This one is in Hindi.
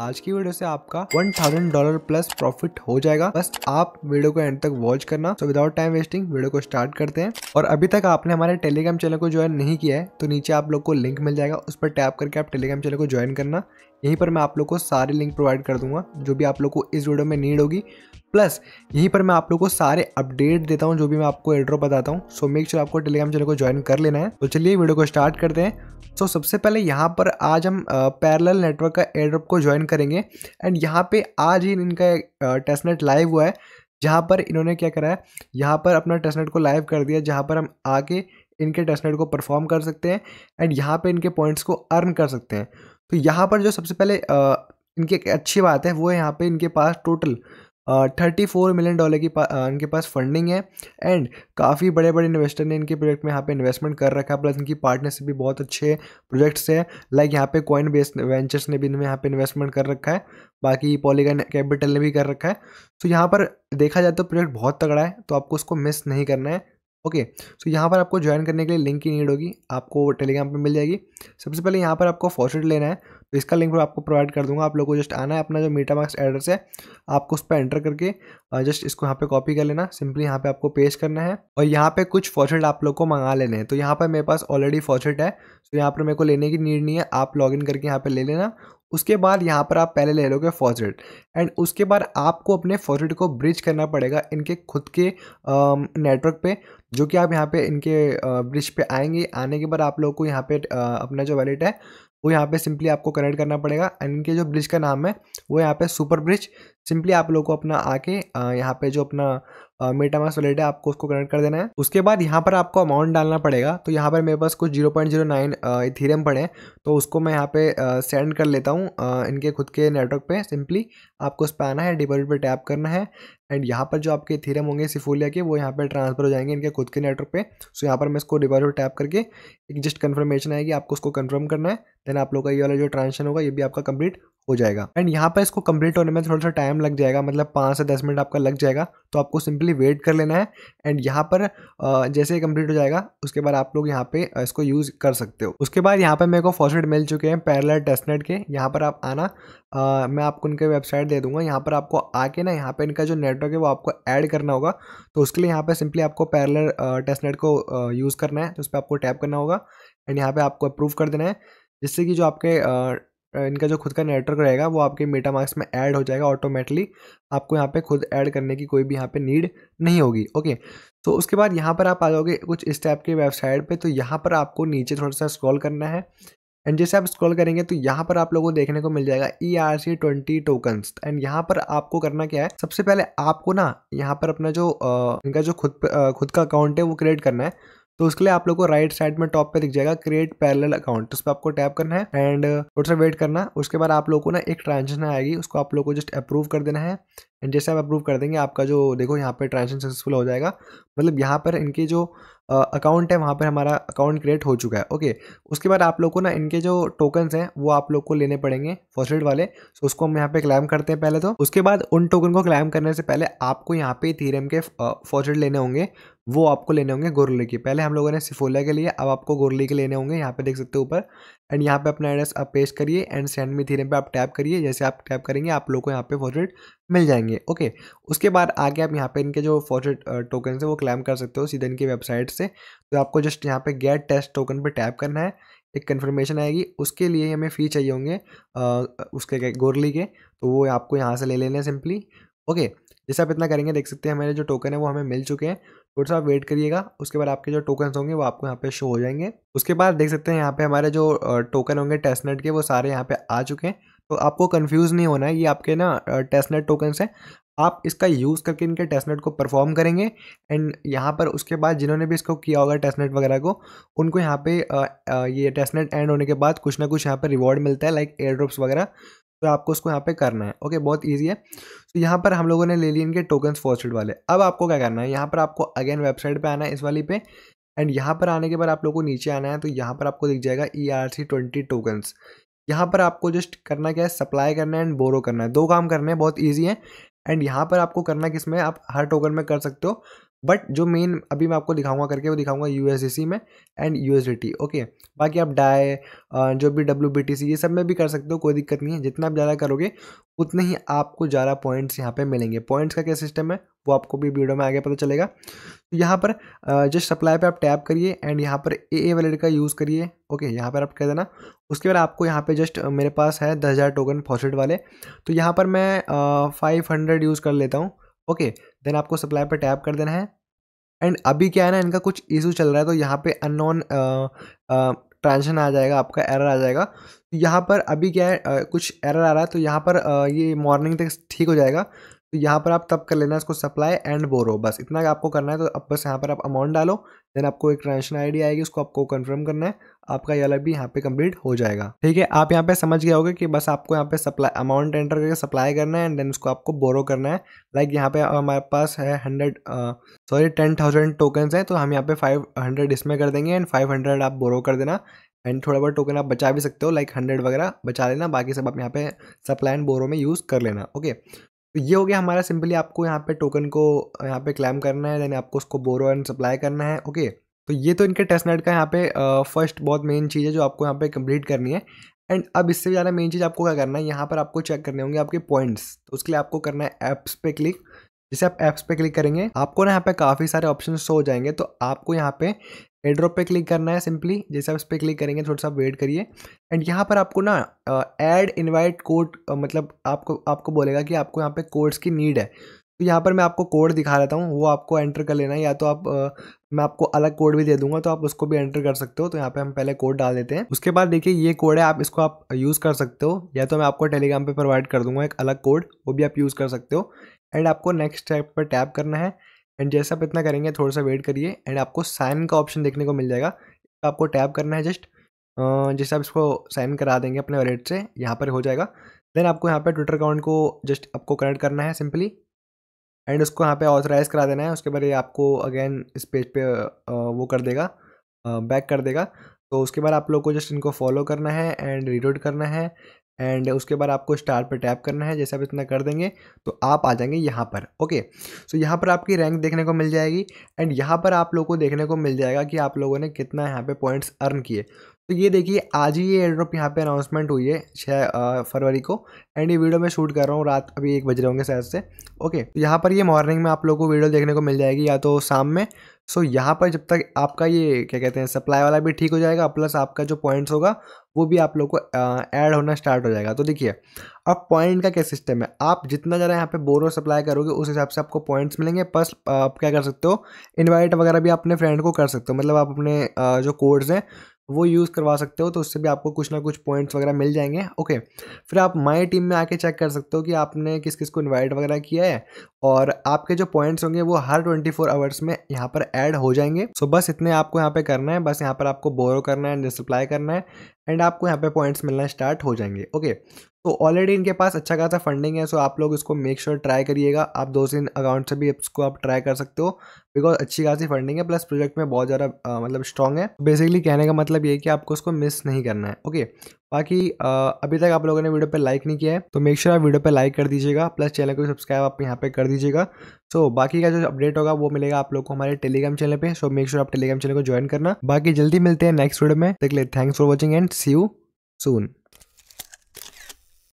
आज की वीडियो से आपका one thousand dollar plus profit हो जाएगा बस आप वीडियो को एंड तक वॉच करना so without time wasting video को स्टार्ट करते हैं और अभी तक आपने हमारे टेलीग्राम चैनल को ज्वाइन नहीं किया है तो नीचे आप लोग को लिंक मिल जाएगा उस पर टैप करके आप टेलीग्राम चैनल को ज्वाइन करना यहीं पर मैं आप लोग को सारे लिंक प्रोवाइड कर दूंगा जो भी आप लोग को इस वीडियो में नीड होगी प्लस यहीं पर मैं आप लोग को सारे अपडेट देता हूँ जो भी मैं आपको एड्रॉप बताता हूँ सो मेक श्योर आपको टेलीग्राम चैनल को ज्वाइन कर लेना है तो चलिए वीडियो को स्टार्ट करते हैं सो so, सबसे पहले यहाँ पर आज हम पैरेलल नेटवर्क का एड्रोप को ज्वाइन करेंगे एंड यहाँ पे आज ही इनका टेस्टनेट लाइव हुआ है जहाँ पर इन्होंने क्या करा है यहाँ पर अपना टेस्टनेट को लाइव कर दिया जहाँ पर हम आके इनके टेस्टनेट को परफॉर्म कर सकते हैं एंड यहाँ पर इनके पॉइंट्स को अर्न कर सकते हैं तो यहाँ पर जो सबसे पहले इनकी एक अच्छी बात है वो है यहाँ पे इनके पास total thirty four million dollar की पा, इनके पास फंडिंग है एंड काफ़ी बड़े बड़े इन्वेस्टर ने इनके प्रोजेक्ट में यहाँ पे इन्वेस्टमेंट कर रखा है प्लस इनकी पार्टनरशिप भी बहुत अच्छे प्रोजेक्ट्स हैं लाइक यहाँ पे कॉइन बेस्ड वेंचर्स ने भी इनमें यहाँ पे इन्वेस्टमेंट कर रखा है बाकी पॉलीगन कैपिटल ने भी कर रखा है तो यहाँ पर देखा जाए तो प्रोजेक्ट बहुत तगड़ा है तो आपको उसको मिस नहीं करना है ओके सो यहाँ पर आपको ज्वाइन करने के लिए लिंक की नीड होगी आपको टेलीग्राम पे मिल जाएगी सबसे पहले यहाँ पर आपको फॉर्चेट लेना है तो इसका लिंक मैं आपको प्रोवाइड कर दूंगा आप लोग को जस्ट आना है अपना जो मीटा मार्क्स एड्रेस है आपको उस पर एंटर करके जस्ट इसको यहाँ पे कॉपी कर लेना सिंपली यहाँ पे आपको पेश करना है और यहाँ पे कुछ फॉर्सेट आप लोग को मंगा लेने हैं तो यहाँ पर मेरे पास ऑलरेडी फॉर्सेट है सो यहाँ पर मेरे को लेने की नीड नहीं है आप लॉग करके यहाँ पर ले लेना उसके बाद यहाँ पर आप पहले ले लोगे फॉजिट एंड उसके बाद आपको अपने फॉजिट को ब्रिज करना पड़ेगा इनके खुद के नेटवर्क पे जो कि आप यहाँ पे इनके ब्रिज पे आएंगे आने के बाद आप लोग को यहाँ पे अपना जो वैलेट है वो यहाँ पे सिंपली आपको कनेक्ट करना पड़ेगा एंड इनके जो ब्रिज का नाम है वो यहाँ पे सुपर ब्रिज सिंपली आप लोग को अपना आके यहाँ पे जो अपना मेटा मास वॉलेट है आपको उसको कनेक्ट कर देना है उसके बाद यहाँ पर आपको अमाउंट डालना पड़ेगा तो यहाँ पर मेरे पास कुछ zero point zero nine Ethereum पड़े हैं तो उसको मैं यहाँ पे सेंड कर लेता हूँ इनके खुद के नेटवर्क पे सिंपली आपको उस पर आना है डिपॉजिट पर टैप करना है एंड यहाँ पर जो आपके थीरम होंगे सिफोलिया के वो यहाँ पर ट्रांसफर हो जाएंगे इनके खुद के नेटवर्क पे सो यहाँ पर मैं इसको रिवर्स टैप करके एक जस्ट कन्फर्मेशन आएगी आपको उसको कन्फर्म करना है देन आप लोग का ये वाला जो ट्रांजेक्शन होगा ये भी आपका कंप्लीट हो जाएगा एंड यहाँ पर इसको कंप्लीट होने में थोड़ा सा टाइम लग जाएगा मतलब पाँच से दस मिनट आपका लग जाएगा तो आपको सिंपली वेट कर लेना है एंड यहाँ पर जैसे ही कंप्लीट हो जाएगा उसके बाद आप लोग यहाँ पे इसको यूज़ कर सकते हो उसके बाद यहाँ पर मेरे को फॉसेट मिल चुके हैं पैरल टेस्टनेट के यहाँ पर आप आना आ, मैं आपको इनके वेबसाइट दे दूंगा यहाँ पर आपको आके ना यहाँ पर इनका जो नेट नेटवर्क है वो आपको ऐड करना होगा तो उसके लिए यहाँ पे सिंपली आपको पैरेलल टेस्ट नेट को यूज़ करना है तो उस पर आपको टैप करना होगा एंड यहाँ पे आपको अप्रूव कर देना है जिससे कि जो आपके इनका जो खुद का नेटवर्क रहेगा वो आपके मेटा मार्क्स में ऐड हो जाएगा ऑटोमेटिकली आपको यहाँ पे खुद ऐड करने की कोई भी यहाँ पे नीड नहीं होगी ओके तो उसके बाद यहाँ पर आप आ जाओगे कुछ इस टाइप के वेबसाइट पे तो यहाँ पर आपको नीचे थोड़ा सा स्क्रॉल करना है एंड जैसे आप स्क्रॉल करेंगे तो यहाँ पर आप लोगों को देखने को मिल जाएगा E R C twenty tokens and यहाँ पर आपको करना क्या है सबसे पहले आपको ना यहाँ पर अपना जो आ, इनका जो खुद आ, खुद का अकाउंट है वो क्रिएट करना है तो उसके लिए आप लोग को राइट साइड में टॉप पे दिख जाएगा क्रिएट पैरेलल अकाउंट उस पर आपको टैप करना है एंड थोड़ा सा वेट करना उसके बाद आप लोग को ना एक ट्रांजेक्शन आएगी उसको आप लोग को जस्ट अप्रूव कर देना है एंड जैसे आप अप्रूव कर देंगे आपका जो देखो यहाँ पर ट्रांजेक्शन सक्सेसफुल हो जाएगा मतलब यहाँ पर इनके जो अकाउंट है वहाँ पर हमारा अकाउंट क्रिएट हो चुका है ओके उसके बाद आप लोग को ना इनके जो टोकन्स हैं वो आप लोग को लेने पड़ेंगे फॉसलेट वाले सो उसको हम यहाँ पे क्लेम करते हैं पहले तो उसके बाद उन टोकन को क्लेम करने से पहले आपको यहाँ पे थीरम के फॉसलेट लेने होंगे वो आपको लेने होंगे गोरली के पहले हम लोगों ने सिफोला के लिए अब आपको गोरली के लेने होंगे यहाँ पे देख सकते हो ऊपर एंड यहाँ पे अपना एड्रेस आप पेश करिए एंड सेंड मी थीरम पे आप टैप करिए जैसे आप टैप करेंगे आप लोग को यहाँ पे फॉरवर्ड मिल जाएंगे ओके उसके बाद आगे आप यहाँ पे इनके जो फॉर्चेट टोकन है वो क्लेम कर सकते हो सीधे इनकी वेबसाइट से तो आपको जस्ट यहाँ पे गेट टेस्ट टोकन पे टैप करना है एक कन्फर्मेशन आएगी उसके लिए हमें फ़ी चाहिए होंगे आ, उसके गोरली के तो वो आपको यहाँ से ले लेना है सिंपली ओके जैसे आप इतना करेंगे देख सकते हैं हमारे जो टोकन है वो हमें मिल चुके हैं थोड़ा सा वेट करिएगा उसके बाद आपके जो टोकन्स होंगे वो आपको यहाँ पे शो हो जाएंगे उसके बाद देख सकते हैं यहाँ पे हमारे जो टोकन होंगे टेस्टनेट के वो सारे यहाँ पे आ चुके हैं तो आपको कंफ्यूज नहीं होना है ये आपके ना टेस्टनेट टोकन्स हैं आप इसका यूज़ करके इनके टेस्टनेट को परफॉर्म करेंगे एंड यहाँ पर उसके बाद जिन्होंने भी इसको किया होगा टेस्टनेट वगैरह को उनको यहाँ पे आ, आ, ये टेस्टनेट एंड होने के बाद कुछ ना कुछ यहाँ पे रिवॉर्ड मिलता है लाइक एयर ड्रॉप्स वगैरह तो आपको उसको यहाँ पे करना है ओके बहुत ईजी है तो यहाँ पर हम लोगों ने ले लिए इनके टोकन्स फॉर्चेड वाले अब आपको क्या करना है यहाँ पर आपको अगेन वेबसाइट पर आना है इस वाली पे एंड यहाँ पर आने के बाद आप लोग को नीचे आना है तो यहाँ पर आपको दिख जाएगा E R C twenty tokens यहाँ पर आपको जस्ट करना क्या है सप्लाई करना है एंड बोरो करना है दो काम करने हैं बहुत ईजी है एंड यहाँ पर आपको करना किस में आप हर टोकन में कर सकते हो बट जो मेन अभी मैं आपको दिखाऊंगा करके वो दिखाऊंगा यू में एंड यू ओके बाकी आप डाई जो भी डब्ल्यू ये सब में भी कर सकते हो कोई दिक्कत नहीं है जितना आप ज़्यादा करोगे उतने ही आपको ज़्यादा पॉइंट्स यहाँ पे मिलेंगे पॉइंट्स का क्या सिस्टम है वो आपको भी वीडियो में आगे पता चलेगा तो यहाँ पर जस्ट सप्लाई पे आप टैप करिए एंड यहाँ पर ए ए वैलेट का यूज़ करिए ओके यहाँ पर आप कह देना उसके बाद आपको यहाँ पे जस्ट मेरे पास है दस हज़ार टोकन फॉसिट वाले तो यहाँ पर मैं फाइव हंड्रेड यूज़ कर लेता हूँ ओके देन आपको सप्लाई पर टैप कर देना है एंड अभी क्या है ना इनका कुछ इशू चल रहा है तो यहाँ अन अननोन ट्रांजेक्शन आ जाएगा आपका एरर आ जाएगा तो यहाँ पर अभी क्या है आ, कुछ एरर आ रहा है तो यहाँ पर आ, ये मॉर्निंग तक ठीक हो जाएगा तो यहाँ पर आप तब कर लेना इसको सप्लाई एंड बोरो बस इतना आपको करना है तो अब बस यहाँ पर आप अमाउंट डालो देन आपको एक ट्रांजेक्शन आईडी आएगी उसको आपको कंफर्म करना है आपका ये अलग भी यहाँ पे कंप्लीट हो जाएगा ठीक है आप यहाँ पे समझ गए होगे कि बस आपको यहाँ पे सप्लाई अमाउंट एंटर करके सप्लाई करना है एंड देन उसको आपको बोरो करना है लाइक like यहाँ पे हमारे पास है hundred sorry ten thousand token हैं तो हम यहाँ पे फाइव हंड्रेड इसमें कर देंगे एंड फाइव हंड्रेड आप बोरो कर देना एंड थोड़ा बहुत टोकन आप बचा भी सकते हो लाइक हंड्रेड वगैरह बचा लेना बाकी सब आप यहाँ पे सप्लाई एंड बोरो में यूज़ कर लेना ओके तो ये हो गया हमारा सिंपली आपको यहाँ पे टोकन को यहाँ पे क्लेम करना है देन आपको उसको बोरो एंड सप्लाई करना है ओके तो ये तो इनके टेस्टनेट का यहाँ पे फर्स्ट बहुत मेन चीज़ है जो आपको यहाँ पे कंप्लीट करनी है एंड अब इससे ज़्यादा मेन चीज़ आपको क्या करना है यहाँ पर आपको चेक करने होंगे आपके पॉइंट्स तो उसके लिए आपको करना है ऐप्स पे क्लिक जैसे आप एप्स पे क्लिक करेंगे आपको ना यहाँ पे काफ़ी सारे ऑप्शन शो हो जाएंगे तो आपको यहाँ पे एड्रॉप पे क्लिक करना है सिंपली जैसे आप इस पर क्लिक करेंगे थोड़ा सा वेट करिए एंड यहाँ पर आपको ना ऐड इनवाइट कोड मतलब आपको आपको बोलेगा कि आपको यहाँ पे कोड्स की नीड है तो यहाँ पर मैं आपको कोड दिखा रहता हूँ वो आपको एंटर कर लेना है या तो आप आ, मैं आपको अलग कोड भी दे दूंगा तो आप उसको भी एंटर कर सकते हो तो यहाँ पे हम पहले कोड डाल देते हैं उसके बाद देखिए ये कोड है आप इसको आप यूज़ कर सकते हो या तो मैं आपको टेलीग्राम पे प्रोवाइड कर दूंगा एक अलग कोड वो भी आप यूज़ कर सकते हो एंड आपको नेक्स्ट टैप पर टैप करना है एंड जैसा आप इतना करेंगे थोड़ा सा वेट करिए एंड आपको साइन का ऑप्शन देखने को मिल जाएगा आपको टैप करना है जस्ट जैसे आप इसको साइन करा देंगे अपने वॉलेट से यहाँ पर हो जाएगा देन आपको यहाँ पर ट्विटर अकाउंट को जस्ट आपको कनेक्ट करना है सिंपली एंड उसको यहाँ पे ऑथराइज करा देना है उसके बाद ये आपको अगेन इस पेज पे वो कर देगा बैक कर देगा तो उसके बाद आप लोग को जस्ट इनको फॉलो करना है एंड रीलोड करना है एंड उसके बाद आपको स्टार पर टैप करना है जैसे आप इतना कर देंगे तो आप आ जाएंगे यहाँ पर ओके सो यहाँ पर आपकी रैंक देखने को मिल जाएगी एंड यहाँ पर आप लोग को देखने को मिल जाएगा कि आप लोगों ने कितना यहाँ पे पॉइंट्स अर्न किए तो ये देखिए आज ही ये एड्रॉप यहाँ पे अनाउंसमेंट हुई है छः फरवरी को एंड ये वीडियो मैं शूट कर रहा हूँ रात अभी एक बज रहे होंगे शायद से ओके तो यहाँ पर ये मॉर्निंग में आप लोग को वीडियो देखने को मिल जाएगी या तो शाम में सो so, यहाँ पर जब तक आपका ये क्या कहते हैं सप्लाई वाला भी ठीक हो जाएगा प्लस आपका जो पॉइंट्स होगा वो भी आप लोग को ऐड होना स्टार्ट हो जाएगा तो देखिए अब पॉइंट का क्या सिस्टम है आप जितना ज़्यादा यहाँ पे बोरो सप्लाई करोगे उस हिसाब से आपको पॉइंट्स मिलेंगे प्लस आप क्या कर सकते हो इन्वाइट वगैरह भी अपने फ्रेंड को कर सकते हो मतलब आप अपने जो कोड्स हैं वो यूज़ करवा सकते हो तो उससे भी आपको कुछ ना कुछ पॉइंट्स वगैरह मिल जाएंगे ओके फिर आप माई टीम में आके चेक कर सकते हो कि आपने किस किस को इनवाइट वगैरह किया है और आपके जो पॉइंट्स होंगे वो हर 24 फोर आवर्स में यहाँ पर ऐड हो जाएंगे सो बस इतने आपको यहाँ पे करना है बस यहाँ पर आपको बोरो करना है एंड सप्लाई करना है एंड आपको यहाँ पे पॉइंट्स मिलना स्टार्ट हो जाएंगे ओके तो ऑलरेडी इनके पास अच्छा खासा फंडिंग है सो आप लोग इसको मेक श्योर ट्राई करिएगा आप दो तीन अकाउंट से भी इसको आप ट्राई कर सकते हो बिकॉज अच्छी खासी फंडिंग है प्लस प्रोजेक्ट में बहुत ज़्यादा मतलब स्ट्रॉन्ग है बेसिकली कहने का मतलब ये कि आपको उसको मिस नहीं करना है ओके बाकी अभी तक आप लोगों ने वीडियो पे लाइक नहीं किया है तो मेक श्योर sure आप वीडियो पे लाइक कर दीजिएगा प्लस चैनल को सब्सक्राइब आप यहाँ पे कर दीजिएगा सो so, बाकी का जो अपडेट होगा वो मिलेगा आप लोगों को हमारे टेलीग्राम चैनल पे सो मेक श्योर आप टेलीग्राम चैनल को ज्वाइन करना बाकी जल्दी मिलते हैं नेक्स्ट वीडियो में देख ले thanks for watching and see you soon